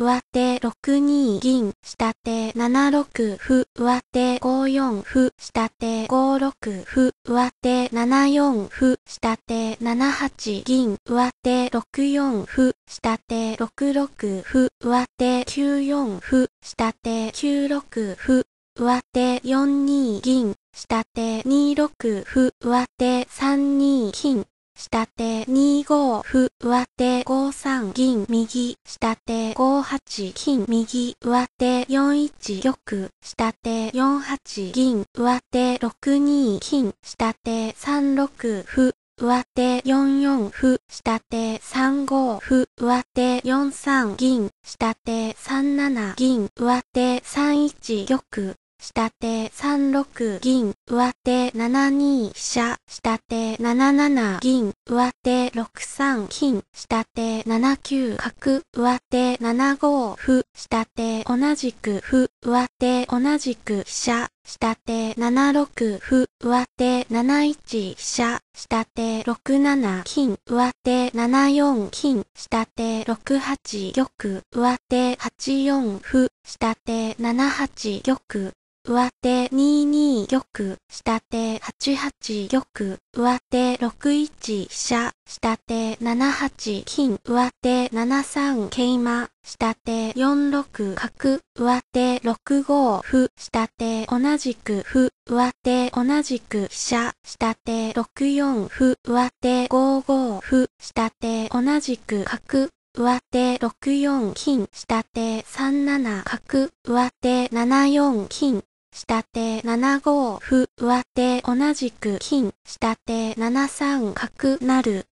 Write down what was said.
上手6二銀、下手7六歩、上手5四歩、下手5六歩、上手7四歩、下手7八銀、上手6四歩、下手6六歩、上手9四歩、下手9六歩、上手4二銀、下手2六歩、上手3二金、下手2五歩、上手5三銀、右、下手5八金、右、上手4一玉、下手4八銀、上手6二金、下手3六歩、上手4四歩、下手3五歩、上手4三銀、下手3七銀、上手3一玉、下手3六銀、上手7二飛車、下手7七銀、上手6三金、下手7九角、上手7五歩、下手同じく歩、上手同じく飛車、下手7六歩、上手7一飛車、下手6七金、上手7四金、下手6八玉、上手8四歩、下手7八玉、上手2二玉、下手8八玉、上手6一飛車、下手7八金、上手7三桂馬、下手4六角、上手6五歩、下手同じく歩、上手同じく飛車、下手6四歩、上手5五歩、下手同じく角、上手6四金、下手3七角、上手7四金、下手7五歩、上手同じく金、下手7三角なる。